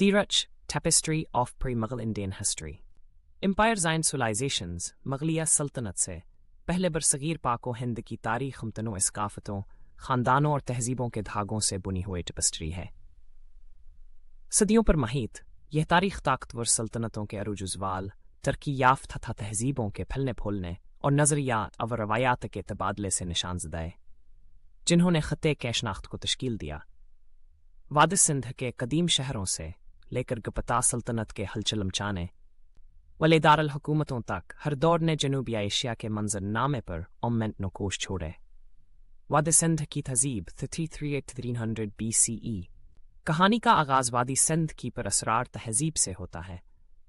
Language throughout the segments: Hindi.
Dheeraj, Tapestry of Pre-Mughal Indian History empires and civilizations मगलिया सल्तनत से पहले बरसगीर पाको हिंद की तारीख हमतनों इसकाफ़तों ख़ानदानों और तहजीबों के धागों से बुनी हुई टपस्ट्री है सदियों पर महित यह तारीख ताकतवर सल्तनतों के अरुजुजवाल तरक्की याफ्त तथा तहजीबों के फलने फूलने और नज़रियात और रवायात के तबादले से निशानजदा है जिन्होंने ख़त कैशनाख्त को तश्कील दिया वाद सिंध के कदीम शहरों से लेकर गपता सल्तनत के हलचल मचाने वाले दारकूमतों तक हर दौर ने जनूबिया एशिया के मंजरनामे पर अमन नकोश छोड़े वाद सिंध की तहजीब three three eight hundred B C E कहानी का आगाज वादी सिंध की पर असरार तहजीब से होता है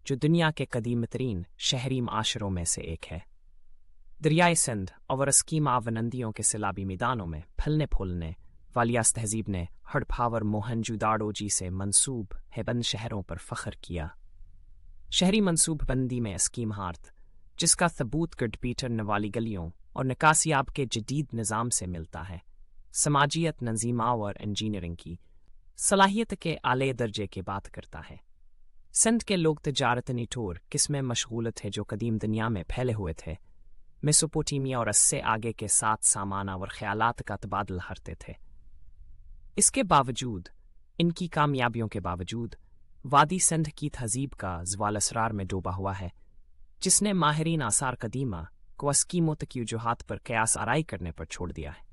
जो दुनिया के कदीम तरीन शहरी माशरों में से एक है दरियाए सिंध और वरस्की मावनंदियों के सिलाबी मैदानों में फलने फूलने वालियास तहजीब ने हड़फावर मोहनजुदाड़ो जी से मनसूब हेबंद शहरों पर फख्र किया शहरी मनसूबबंदी में स्कीम हार्थ जिसका सबूत गडपीटर नवाली गलियों और निकासियाब के जदीद निज़ाम से मिलता है समाजियत नजीमा और इंजीनियरिंग की सलाहियत के आले दर्जे की बात करता है सिंध के लोग तजारत निठोर किसमें मशगूल थे जो कदीम दुनिया में फैले हुए थे मिसोपोटीमिया और अस्से आगे के साथ सामाना और ख्यालात का तबादला हरते थे इसके बावजूद इनकी कामयाबियों के बावजूद वादी संध की तहजीब का जवाल असरार में डूबा हुआ है जिसने माहरीन आसार कदीमा को अस्कीमों तक वजूहत पर कयास आरई करने पर छोड़ दिया है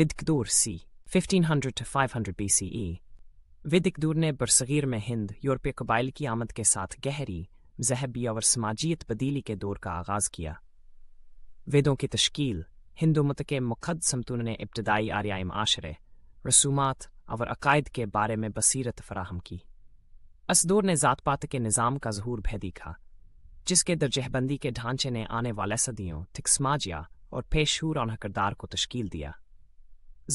विदकदूर सी 1500-500 BCE विदिकदूर ने बरसगीर में हिंद यूरोपीय कबाइल की आमद के साथ गहरी जहबी और समाजियत बदीली के दौर का आगाज़ किया वेदों की तश्कील हिंदू मत के मुखद समतून ने इब्तदाई आर्याय माशरे रसूमात और अकायद के बारे में बसीरत फराहम की असदूर ने ज़ात पात के निज़ाम का जहूर भी दिखा जिसके दर्जहबंदी के ढांचे ने आने वाले सदियों थिकसमाजिया और पेशूर और करदार को तश्कील दिया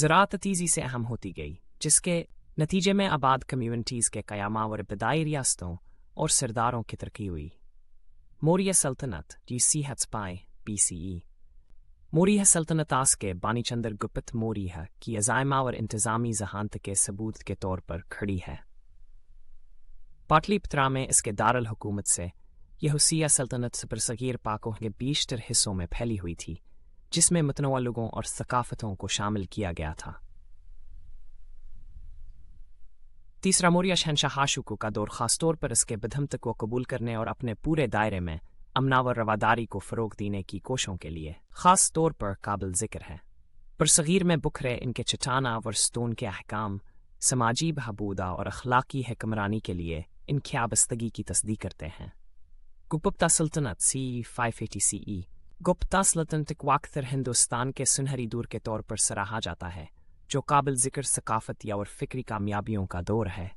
ज़रात तेज़ी से अहम होती गई जिसके नतीजे में आबाद कम्यूनिटीज़ के क़यामा और इब्तदाई रियासतों और सरदारों की तरक्की हुई मौर्य सल्तनत जी सी हट्स पाए पी सी ई मोरी है सल्तनत आस के बानी चंद्र गुप्त है कि अजायमा और इंतजामी जहांत के सबूत के तौर पर खड़ी है पाटलिपत्रा में इसके दारल हुकूमत से यहूसिया सल्तनत सब्रसगीर पाकों के बीशतर हिस्सों में फैली हुई थी जिसमें मतनवा लोगों और सकाफतों को शामिल किया गया था तीसरा मौर्य शहनशाह हाशुकू का दौर खासतौर पर इसके तक को कबूल करने और अपने पूरे दायरे में अमनावर रवादारी को फ़रोग देने की कोशों के लिए ख़ास तौर पर काबिल जिक्र है पर सगीर में बुखरे इनके चटाना और स्तून के अहकाम समाजी बहबूदा और अखलाकी हकमरानी के लिए इनकी आबस्तगी की तस्दीक करते हैं गुप्ता सल्तनत C five eighty C E Gupta सल्तनत को हिंदुस्तान के सुनहरी दूर के तौर पर सराहा जाता है जो काबिल जिक्र सकाफती और फ़िक्री कामयाबियों का दौर है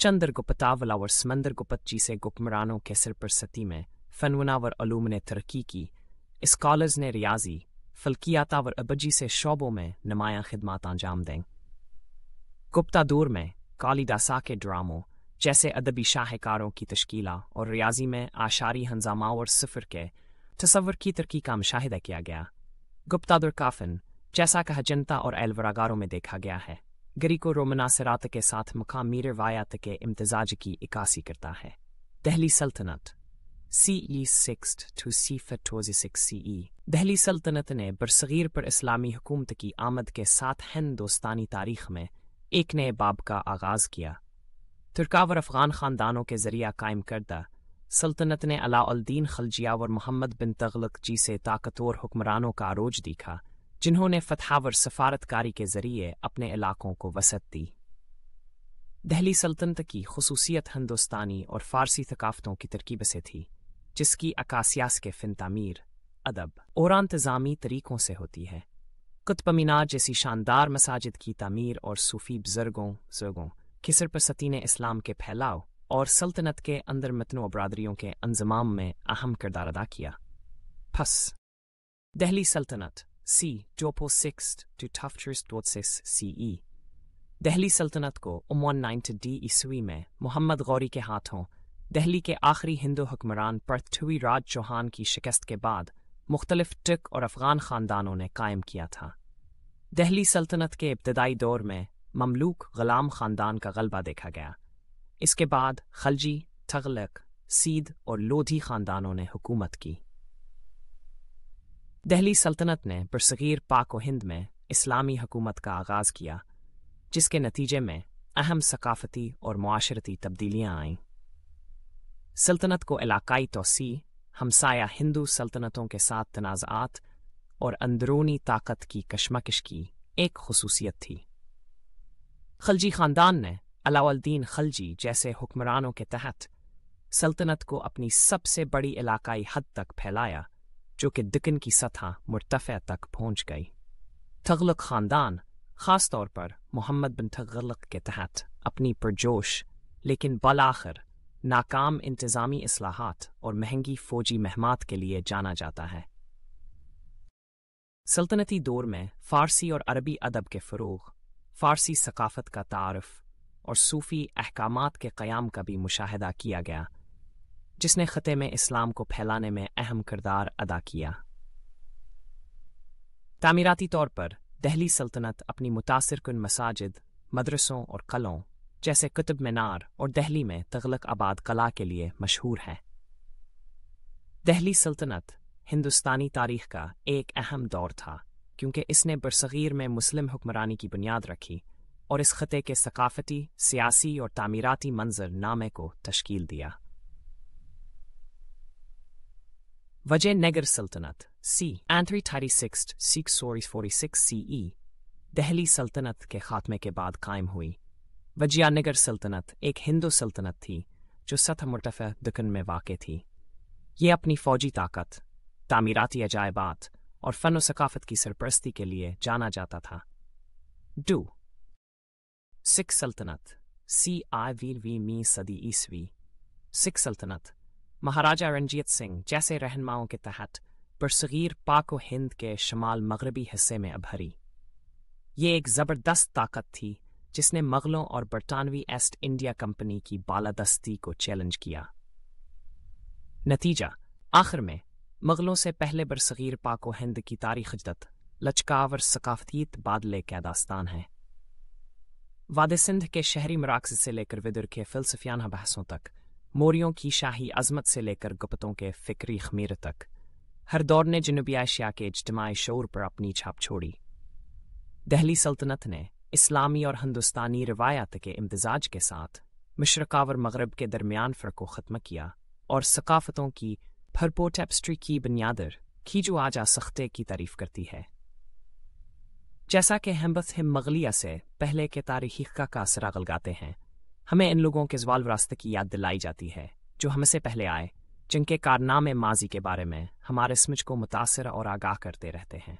चंद्र गुप्तावला और समंदर गुप्त जी से गुपमरानों के सिर पर सती में फनवना अलूम ने तरक्की की इस्कॉलर्स ने रियाजी फल्कियातावर अबजी से शोबों में नमाया खिदमत अंजाम दें गुप्ता दूर में कालिदासा के ड्रामों जैसे अदबी शाहकारों की तश्कीला और रियाजी में आशारी हंजामा और सफर के तस्वर की तरक्की का मुशाहिदा किया गया गुप्ता दुर काफिन जैसा कह जनता और एलवरागारों में देखा गया है गरी को रोमनासरात के साथ मकामी रवायात के इम्तजाज की इक्सी करता है दहली सल्तनत CE six two C six CE Delhi सल्तनत ने बरसगीर पर इस्लामी हुकूमत की आमद के साथ हिंदोस्तानी तारीख में एक नए बाब का आगाज़ किया तुर्कावर अफगान ख़ानदानों के ज़रिया कायम करदा सल्तनत ने अलाउद्दीन खलजिया और मोहम्मद बिन तगलक जी से ताकतवर हुक्मरानों का आरोज दिखा जिन्होंने फतहावर सफारतकारी के ज़रिए अपने इलाकों को वसत दी दहली सल्तनत की खसूसियत हिंदुस्तानी और फ़ारसी थकाफ़तों की तरकीब से थी जिसकी अकासियास के फिन तमीर अदब और इंतज़ामी तरीक़ों से होती है कुतब मीनार जैसी शानदार मसाजिद की तमीर और सूफ़ी बजर्गों जर्गों किसर परसती ने इस्लाम के फैलाव और सल्तनत के अंदर मतनो बरदरीों के अंजमाम में अहम किरदार अदा किया फस दहली सल्तनत सी जोपो six to टफ्टर्स C E Delhi सल्तनत को उमान नाइन्थ डी ईस्वी में मोहम्मद गौरी के हाथों दिल्ली के आखिरी हिंदू हुक्मरान पृथ्वीराज चौहान की शिकस्त के बाद मुख्तलिफ टिक और अफगान ख़ानदानों ने कायम किया था दिल्ली सल्तनत के इब्तदाई दौर में ममलूक ग़ुलाम ख़ानदान का गलबा देखा गया इसके बाद खलजी थगलक सीद और लोधी ख़ानदानों ने हुकूमत की दिल्ली सल्तनत ने बरसगीर पाक व हिंद में इस्लामी हुकूमत का आगाज़ किया जिसके नतीजे में अहम सकाफती और माशरती तब्दीलियां आईं सल्तनत को इलाकाई तोसी हमसाया हिंदू सल्तनतों के साथ तनाज़ात और अंदरूनी ताकत की कश्मकश की एक खसूसियत थी खलजी ख़ानदान ने अलाउद्दीन खलजी जैसे हुक्मरानों के तहत सल्तनत को अपनी सबसे बड़ी इलाकाई हद तक फैलाया जो कि दिकन की सतह मुरतफ़ तक पहुंच गई तगलक ख़ानदान ख़ास तौर पर मोहम्मद बिन तगलक के तहत अपनी परजोश लेकिन बलाखिर नाकाम इंतज़ामी असलाहत और महंगी फ़ौजी महमात के लिए जाना जाता है सल्तनती दौर में फ़ारसी और अरबी अदब के फरोग फ़ारसी सकाफ़त का तारफ़ और सूफ़ी अहकाम के क़याम का भी मुशाहदा किया गया जिसने ख़ते में इस्लाम को फैलाने में अहम किरदार अदा किया तामीराती तौर पर दहली सल्तनत अपनी मुतासरकन मसाजिद मदरसों और कलों जैसे कुतुब मीनार और दहली में तगलक आबाद कला के लिए मशहूर हैं दहली सल्तनत हिंदुस्तानी तारीख का एक अहम दौर था क्योंकि इसने बरसगीर में मुस्लिम हुक्मरानी की बुनियाद रखी और इस ख़ते के सकाफती सियासी और तामीराती मंजर नामे को तश्कील दिया वजह नगर सल्तनत सी एंथ्री thirty six six forty six C E Delhi सल्तनत के खात्मे के बाद कायम हुई वजियानगर सल्तनत एक हिंदू सल्तनत थी जो सतह मुर्तफ़ दुकन में वाक़ थी ये अपनी फ़ौजी ताकत तामीराती अजायबात और फ़न सकाफ़त की सरपरस्ती के लिए जाना जाता था डू सिख सल्तनत सी आई वीर वी मी सदी ईस्वी सिख सल्तनत महाराजा रंजीत सिंह जैसे रहनमाओं के तहत बरसगीर पाक हिंद के शमाल मगरबी हिस्से में अभरी ये एक ज़बरदस्त ताकत थी जिसने मगलों और बरतानवी ईस्ट इंडिया कंपनी की बालादस्ती को चैलेंज किया नतीजा आखिर में मगलों से पहले बरसगीर पाको हिंद की तारीख जदत लचकावर सकाफतीत बादले के दास्तान है वाद सिंध के शहरी मराक्स से लेकर विदुर के फिलसफियाना बहसों तक मोरियों की शाही अजमत से लेकर गुप्तों के फिक्री खमीर तक हर दौर ने जनूबी एशिया के इजमाही शोर पर अपनी छाप छोड़ी दहली सल्तनत ने इस्लामी और हिंदुस्तानी रवायात के इम्तजाज के साथ मशरक़ा और मगरब के दरमियान फ़र्क को ख़त्म किया और सकाफ़तों की फरपोटेपस्ट्री की बुनियादर की जो आज आसख्ते की तारीफ करती है जैसा कि हमबस हिम मगलिया से पहले के तारीखी का कासरा गलगाते हैं हमें इन लोगों के जवाल रास्ते की याद दिलाई जाती है जो हमसे पहले आए जिनके कारनामे माजी के बारे में हमारे समझ को मुतासर और आगाह करते रहते हैं